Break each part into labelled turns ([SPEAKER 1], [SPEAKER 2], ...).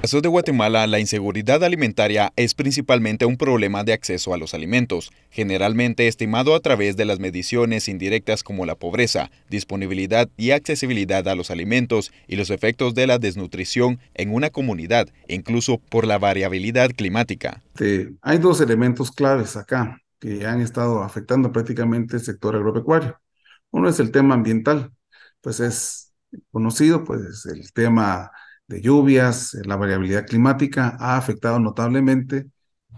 [SPEAKER 1] caso de Guatemala, la inseguridad alimentaria es principalmente un problema de acceso a los alimentos, generalmente estimado a través de las mediciones indirectas como la pobreza, disponibilidad y accesibilidad a los alimentos y los efectos de la desnutrición en una comunidad, incluso por la variabilidad climática.
[SPEAKER 2] hay dos elementos claves acá que han estado afectando prácticamente el sector agropecuario. Uno es el tema ambiental, pues es conocido, pues el tema de lluvias, eh, la variabilidad climática ha afectado notablemente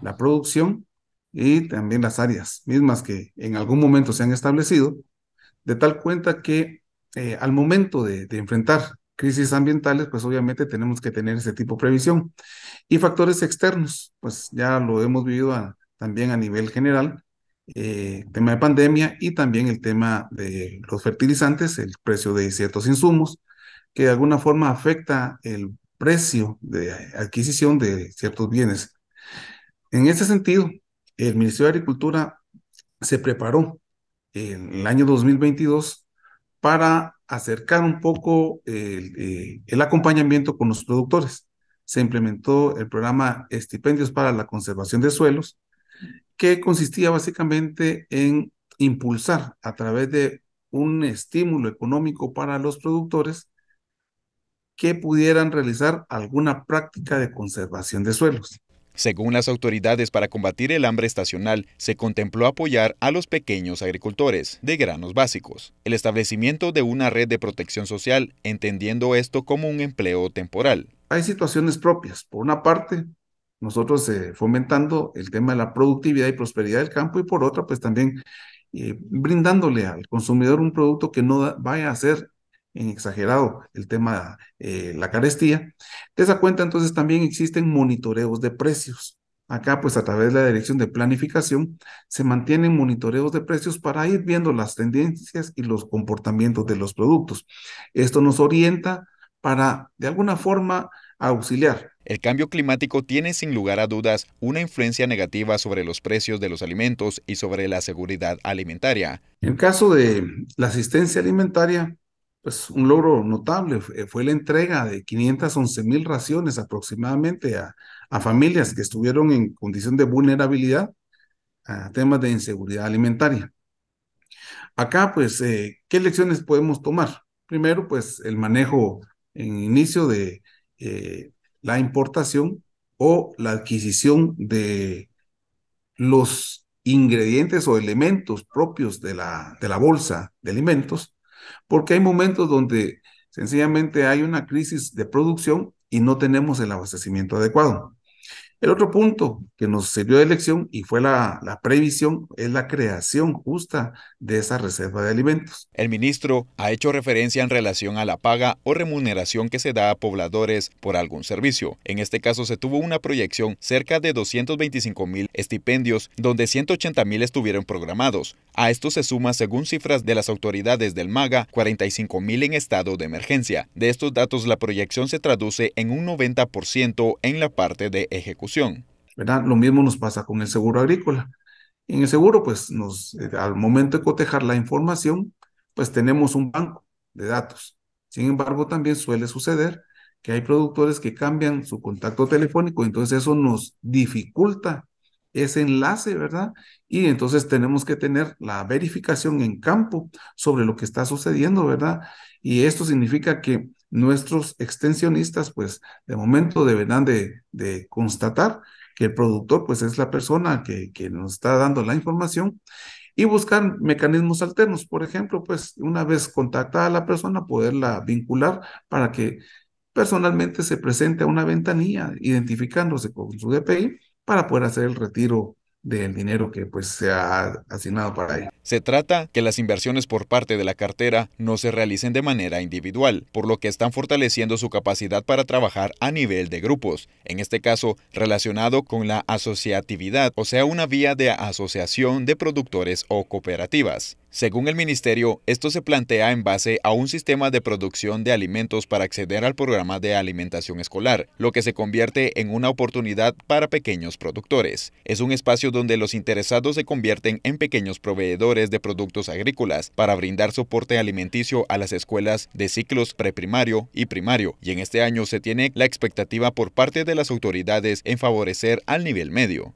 [SPEAKER 2] la producción y también las áreas mismas que en algún momento se han establecido, de tal cuenta que eh, al momento de, enfrentar crisis ambientales, pues obviamente tenemos que tener ese tipo de previsión. Y factores externos, pues ya lo hemos vivido también a nivel general, eh, tema de pandemia y también el tema de los fertilizantes, el precio de ciertos insumos, que de alguna forma afecta el precio de adquisición de ciertos bienes. En ese sentido, el Ministerio de Agricultura se preparó en el año 2022 para acercar un poco el, eh, el acompañamiento con los productores. Se implementó el programa Estipendios para la Conservación de Suelos, que consistía básicamente en impulsar a través de un estímulo económico para los productores que pudieran realizar alguna práctica de conservación de suelos. Según las autoridades,
[SPEAKER 1] para combatir el hambre estacional, se contempló apoyar a los pequeños agricultores de granos básicos, el establecimiento de una red de protección social, entendiendo esto como un
[SPEAKER 2] empleo temporal. Hay situaciones propias. Por una parte, nosotros eh, fomentando el tema de la productividad y prosperidad del campo y por otra, pues también eh, brindándole al consumidor un producto que no vaya a ser en exagerado el tema, eh, la carestía. De esa cuenta, entonces, también existen monitoreos de precios. Acá, pues a través de la Dirección de Planificación, se mantienen monitoreos de precios para ir viendo las tendencias y los comportamientos de los productos. Esto nos orienta para, de alguna forma, auxiliar. El cambio climático tiene sin lugar a dudas una
[SPEAKER 1] influencia negativa sobre los precios de los alimentos y sobre la seguridad alimentaria.
[SPEAKER 2] En caso de la asistencia alimentaria, pues, un logro notable fue la entrega de 511 mil raciones aproximadamente a, familias que estuvieron en condición de vulnerabilidad a temas de inseguridad alimentaria. Acá, pues, eh, ¿qué lecciones podemos tomar? Primero, pues, el manejo en inicio de eh, la importación o la adquisición de los ingredientes o elementos propios de la, de la bolsa de alimentos porque hay momentos donde sencillamente hay una crisis de producción y no tenemos el abastecimiento adecuado. El otro punto que nos sirvió de elección y fue la, la, previsión es la creación justa de esa reserva de alimentos. El ministro ha hecho referencia en relación a la paga o remuneración que se
[SPEAKER 1] da a pobladores por algún servicio. En este caso se tuvo una proyección cerca de 225 mil estipendios, donde 180 mil estuvieron programados. A esto se suma, según cifras de las autoridades del MAGA, 45 mil en estado de emergencia. De estos datos, la proyección se traduce en un 90% en la parte de ejecución.
[SPEAKER 2] ¿verdad? Lo mismo nos pasa con el seguro agrícola. En el seguro, pues nos, eh, al momento de cotejar la información, pues tenemos un banco de datos. Sin embargo, también suele suceder que hay productores que cambian su contacto telefónico, entonces eso nos dificulta ese enlace, ¿verdad? Y entonces tenemos que tener la verificación en campo sobre lo que está sucediendo, ¿verdad? Y esto significa que nuestros extensionistas, pues de momento deberán de, constatar que el productor, pues es la persona que, nos está dando la información y buscar mecanismos alternos. Por ejemplo, pues una vez contactada la persona, poderla vincular para que personalmente se presente a una ventanilla identificándose con su DPI para poder hacer el retiro del dinero que pues, se ha asignado para ello.
[SPEAKER 1] Se trata que las inversiones por parte de la cartera no se realicen de manera individual, por lo que están fortaleciendo su capacidad para trabajar a nivel de grupos, en este caso relacionado con la asociatividad, o sea, una vía de asociación de productores o cooperativas. Según el ministerio, esto se plantea en base a un sistema de producción de alimentos para acceder al programa de alimentación escolar, lo que se convierte en una oportunidad para pequeños productores. Es un espacio donde los interesados se convierten en pequeños proveedores de productos agrícolas para brindar soporte alimenticio a las escuelas de ciclos preprimario y primario, y en este año se tiene la expectativa por parte de las autoridades en favorecer al nivel medio.